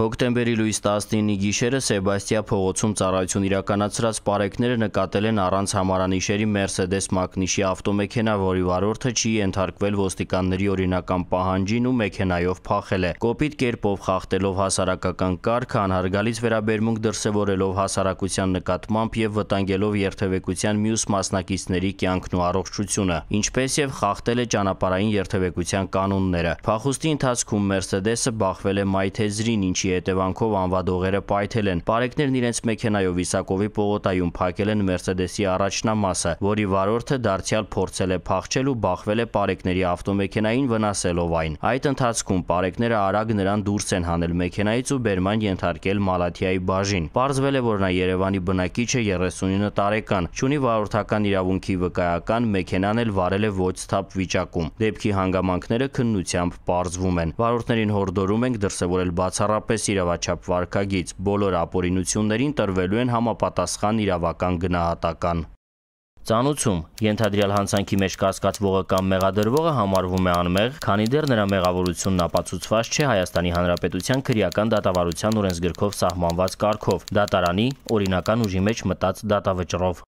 Հոկտեմբերի լույս 19-ի գիշերը Սեբաստիա փողոցում ծառայություն իրականացրած պարեկները նկատել են առանց համարանիշերի Mercedes մակնիշի ավտոմեքենա, որի վարորդը չի ենթարկվել ոստիկանների օրինական պահանջին ու մեքենայով փախել է։ Կոպիտ կերպով խախտելով հասարակական կարգը, անհարգալից վերաբերմունք դրսևորելով հասարակության նկատմամբ եւ վտանգելով երթևեկության մյուս մասնակիցների կյանքն ու առողջությունը, ինչպես եւ խախտել է ճանապարհային երթևեկության կանոնները։ Փախուստի ընթացքում Mercedes-ը բախվել է մայթեզրին, ինչի Վիճակի հետևանքով անվադողերը պայթել են։ Բարեկներն իրենց մեքենայով Իսակովի պողոտայում փակել են Մերսեդեսի առաջնամասը, որի վարորդը դարձյալ փորձել է փախչել ու բախվել է Բարեկների ավտոմեքենային վնասելով այն։ Այդ ընթացքում Բարեկները արագ նրան դուրս են հանել մեքենայից ու բերման ենթարկել Մալաթիայի բաժին։ Պարզվել է, որ նա Երևանի բնակիչ է 39 տարեկան, ճունի վարորդական իրավունքի վկայական, մեքենան էլ վարել է ոչ սթափ վիճակում։ Դեպքի հանգամանքները քննությամբ պարզվում են։ Վարորդներին հորդորում ենք դրսևորել բացառապես որպես իրավաչափ վարկագից, բոլոր ապօրինություններին տրվելու են համապատասխան իրավական գնահատական։ Ծանուցում ենթադրյալ հանցանքի մեջ կասկածվողը կամ մեղադրվողը համարվում է անմեղ, քանի դեռ նրա մեղավորությունն ապացուցված չէ Հայաստանի Հանրապետության քրեական դատավարության օրենսգրքով սահմանված կարգով՝ դատարանի օրինական ուժի մեջ մտած դատավճռով։